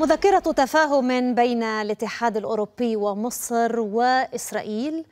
مذكرة تفاهم بين الاتحاد الأوروبي ومصر وإسرائيل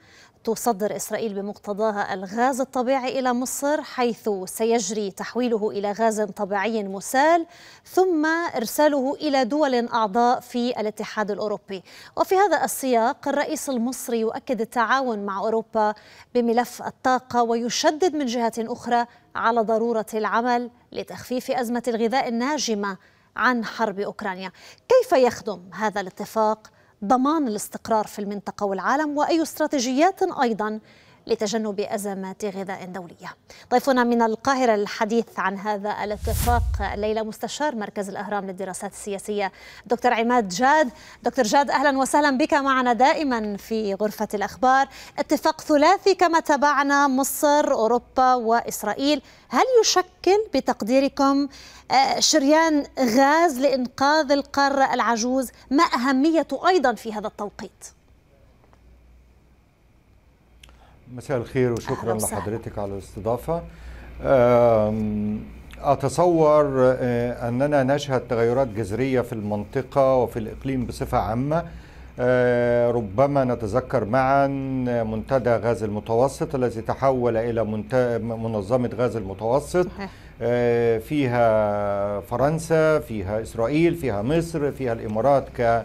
تصدر إسرائيل بمقتضاها الغاز الطبيعي إلى مصر حيث سيجري تحويله إلى غاز طبيعي مسال ثم إرساله إلى دول أعضاء في الاتحاد الأوروبي وفي هذا السياق الرئيس المصري يؤكد التعاون مع أوروبا بملف الطاقة ويشدد من جهة أخرى على ضرورة العمل لتخفيف أزمة الغذاء الناجمة عن حرب أوكرانيا كيف يخدم هذا الاتفاق ضمان الاستقرار في المنطقة والعالم وأي استراتيجيات أيضا لتجنب أزمات غذاء دولية ضيفنا من القاهرة الحديث عن هذا الاتفاق الليلة مستشار مركز الأهرام للدراسات السياسية دكتور عماد جاد دكتور جاد أهلا وسهلا بك معنا دائما في غرفة الأخبار اتفاق ثلاثي كما تابعنا مصر أوروبا وإسرائيل هل يشكل بتقديركم آه، شريان غاز لإنقاذ القارة العجوز ما أهميته أيضا في هذا التوقيت؟ مساء الخير وشكرا لحضرتك على الاستضافه اتصور آه، اننا نشهد تغيرات جذريه في المنطقه وفي الاقليم بصفه عامه آه، ربما نتذكر معا منتدى غاز المتوسط الذي تحول الى منظمه غاز المتوسط آه، فيها فرنسا فيها اسرائيل فيها مصر فيها الامارات ك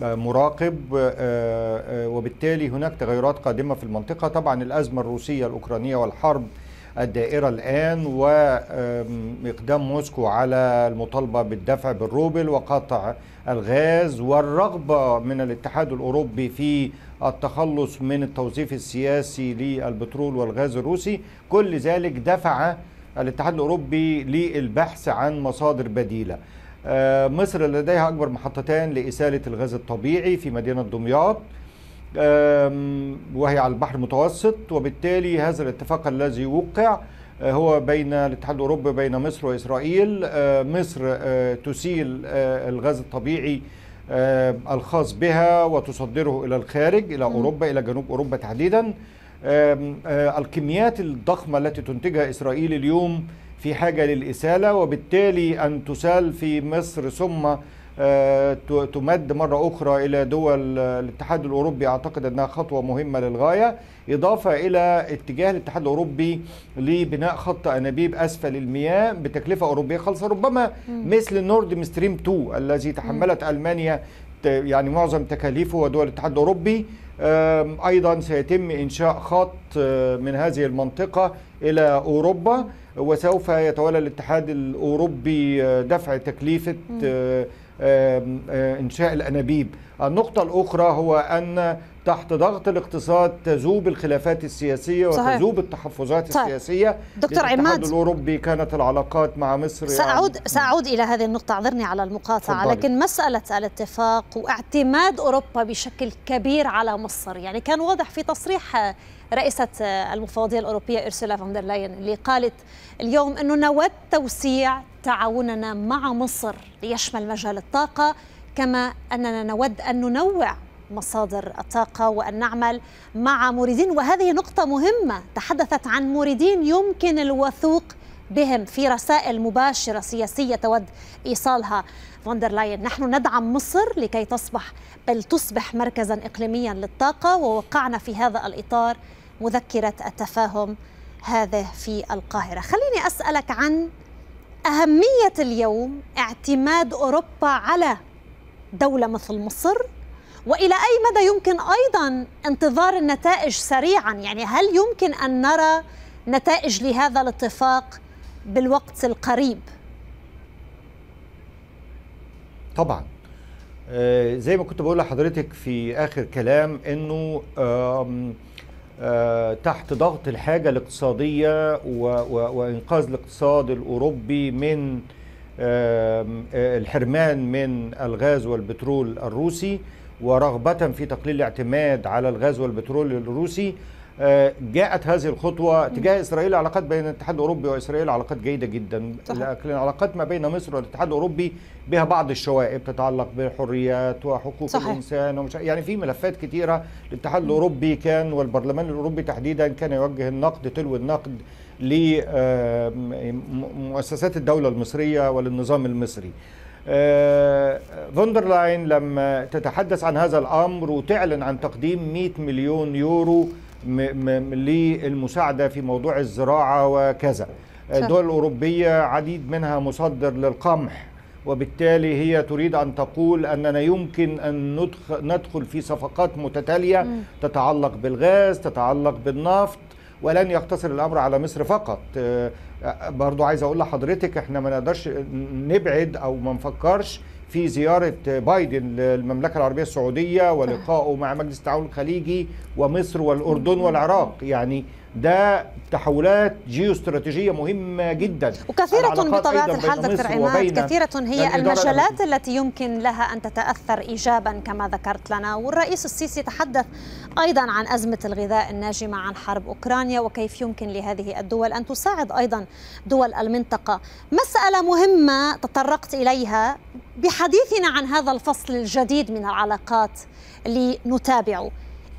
مراقب آه، آه، وبالتالي هناك تغيرات قادمة في المنطقة طبعا الأزمة الروسية الأوكرانية والحرب الدائرة الآن وإقدام موسكو على المطالبة بالدفع بالروبل وقطع الغاز والرغبة من الاتحاد الأوروبي في التخلص من التوظيف السياسي للبترول والغاز الروسي كل ذلك دفع الاتحاد الأوروبي للبحث عن مصادر بديلة آه، مصر لديها أكبر محطتان لإسالة الغاز الطبيعي في مدينة دمياط وهي على البحر المتوسط وبالتالي هذا الاتفاق الذي وقع آه، هو بين الاتحاد الأوروبي بين مصر وإسرائيل آه، مصر تسيل الغاز الطبيعي الخاص بها وتصدره إلى الخارج إلى أوروبا إلى جنوب أوروبا تحديدا الكميات الضخمة التي تنتجها إسرائيل اليوم في حاجة للإسالة وبالتالي أن تسال في مصر ثم آه، تمد مرة أخرى إلى دول آه، الاتحاد الأوروبي أعتقد أنها خطوة مهمة للغاية إضافة إلى اتجاه الاتحاد الأوروبي لبناء خط أنابيب أسفل المياه بتكلفة أوروبية خالصة ربما مثل نورد ستريم 2 الذي تحملت ألمانيا يعني معظم تكاليفه ودول الاتحاد الأوروبي أيضا سيتم إنشاء خط آه، من هذه المنطقة إلى أوروبا وسوف يتولى الاتحاد الأوروبي آه، دفع تكلفه آه، آه، إنشاء الأنابيب النقطة الأخرى هو أن تحت ضغط الاقتصاد تذوب الخلافات السياسية صحيح. وتذوب التحفظات صحيح. طيب. السياسية دكتور عماد الأوروبي كانت العلاقات مع مصر يعني سأعود, يعني سأعود إلى هذه النقطة اعذرني على المقاطعة فضل. لكن مسألة الاتفاق واعتماد أوروبا بشكل كبير على مصر يعني كان واضح في تصريح رئيسة المفوضية الأوروبية إرسولا فون اللي قالت اليوم أنه نود توسيع تعاوننا مع مصر ليشمل مجال الطاقة كما أننا نود أن ننوع مصادر الطاقة وأن نعمل مع موردين وهذه نقطة مهمة تحدثت عن موردين يمكن الوثوق بهم في رسائل مباشرة سياسية تود إيصالها فوندرلاين نحن ندعم مصر لكي تصبح بل تصبح مركزا إقليميا للطاقة ووقعنا في هذا الإطار مذكرة التفاهم هذه في القاهرة خليني أسألك عن أهمية اليوم اعتماد أوروبا على دولة مثل مصر والى اي مدى يمكن ايضا انتظار النتائج سريعا يعني هل يمكن ان نرى نتائج لهذا الاتفاق بالوقت القريب طبعا آه، زي ما كنت بقول لحضرتك في اخر كلام انه آه، تحت ضغط الحاجه الاقتصاديه وانقاذ الاقتصاد الاوروبي من الحرمان من الغاز والبترول الروسي ورغبة في تقليل الاعتماد على الغاز والبترول الروسي آه، جاءت هذه الخطوة تجاه إسرائيل علاقات بين الاتحاد الأوروبي وإسرائيل علاقات جيدة جدا لكن العلاقات ما بين مصر والاتحاد الأوروبي بها بعض الشوائب تتعلق بالحريات وحقوق صحيح. الإنسان ومش يعني في ملفات كثيرة الاتحاد الأوروبي كان والبرلمان الأوروبي تحديدا كان يوجه النقد تلو النقد لمؤسسات آه، الدولة المصرية وللنظام المصري آه، فوندرلاين لما تتحدث عن هذا الأمر وتعلن عن تقديم 100 مليون يورو للمساعدة في موضوع الزراعة وكذا الدول الأوروبية عديد منها مصدر للقمح وبالتالي هي تريد أن تقول أننا يمكن أن ندخل في صفقات متتالية تتعلق بالغاز تتعلق بالنفط ولن يقتصر الامر على مصر فقط آه، برضو عايز اقول لحضرتك احنا ما نقدرش نبعد او ما نفكرش في زيارة بايدن للمملكة العربية السعودية ولقائه مع مجلس التعاون الخليجي ومصر والأردن والعراق يعني ده تحولات جيوستراتيجية مهمة جدا وكثيرة بطبيعة الحال دكتور عماد كثيرة هي المجالات التي يمكن لها أن تتأثر إيجابا كما ذكرت لنا والرئيس السيسي تحدث أيضا عن أزمة الغذاء الناجمة عن حرب أوكرانيا وكيف يمكن لهذه الدول أن تساعد أيضا دول المنطقة مسألة مهمة تطرقت إليها بحديثنا عن هذا الفصل الجديد من العلاقات لنتابعه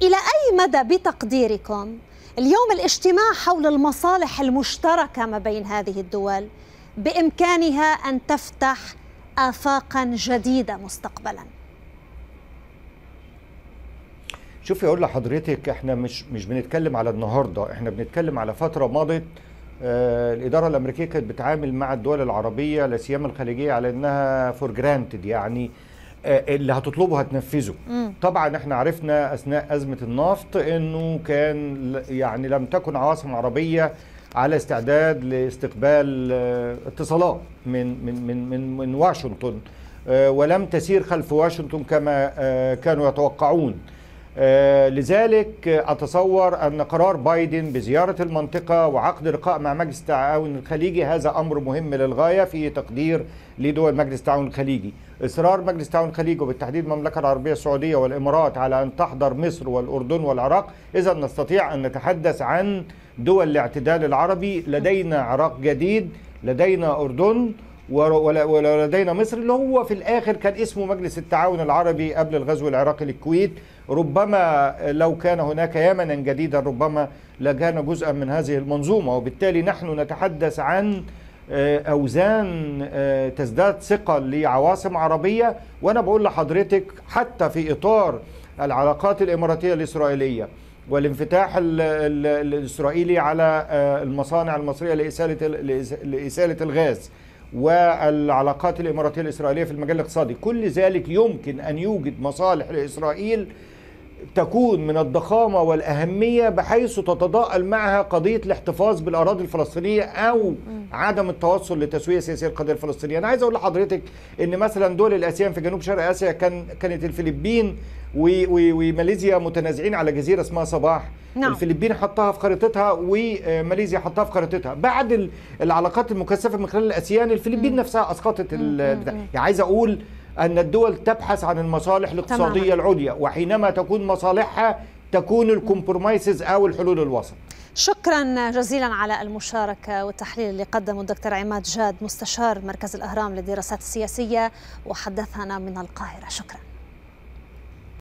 إلى أي مدى بتقديركم اليوم الاجتماع حول المصالح المشتركة ما بين هذه الدول بإمكانها أن تفتح آفاقا جديدة مستقبلاً شوفي اقول لحضرتك احنا مش مش بنتكلم على النهارده احنا بنتكلم على فتره مضت آه الاداره الامريكيه كانت بتعامل مع الدول العربيه لا سيما الخليجيه على انها فور جرانتد يعني آه اللي هتطلبه هتنفذه طبعا احنا عرفنا اثناء ازمه النفط انه كان يعني لم تكن عواصم عربيه على استعداد لاستقبال آه، اتصالات من من من من, من واشنطن آه، ولم تسير خلف واشنطن كما آه، كانوا يتوقعون آه، لذلك أتصور أن قرار بايدن بزيارة المنطقة وعقد لقاء مع مجلس التعاون الخليجي هذا أمر مهم للغاية في تقدير لدول مجلس التعاون الخليجي إصرار مجلس التعاون الخليجي وبالتحديد المملكة العربية السعودية والإمارات على أن تحضر مصر والأردن والعراق إذا نستطيع أن نتحدث عن دول الاعتدال العربي لدينا عراق جديد لدينا أردن ولدينا مصر اللي هو في الآخر كان اسمه مجلس التعاون العربي قبل الغزو العراقي للكويت ربما لو كان هناك يمنا جديدا ربما لكان جزءا من هذه المنظومة وبالتالي نحن نتحدث عن آه، أوزان آه، تزداد ثقل لعواصم عربية وأنا بقول لحضرتك حتى في إطار العلاقات الإماراتية الإسرائيلية والانفتاح الإسرائيلي على آه، المصانع المصرية لإسالة, لإسالة الغاز والعلاقات الإماراتية الإسرائيلية في المجال الاقتصادي كل ذلك يمكن أن يوجد مصالح لإسرائيل تكون من الضخامة والأهمية بحيث تتضاءل معها قضية الاحتفاظ بالأراضي الفلسطينية أو عدم التوصل لتسوية سياسية القضية الفلسطينية أنا عايز أقول لحضرتك أن مثلا دول الآسيان في جنوب شرق آسيا كان كانت الفلبين وماليزيا متنازعين على جزيرة اسمها صباح نعم. الفلبين حطها في خريطتها وماليزيا آه، حطها في خريطتها بعد العلاقات المكثفة من خلال الآسيان الفلبين م. نفسها أسقطت يعني عايز أقول أن الدول تبحث عن المصالح الاقتصادية تمام. العليا وحينما تكون مصالحها تكون الكومبرومايسز أو الحلول الوسط شكرا جزيلا على المشاركة والتحليل اللي قدمه الدكتور عماد جاد مستشار مركز الأهرام للدراسات السياسية وحدثنا من القاهرة شكرا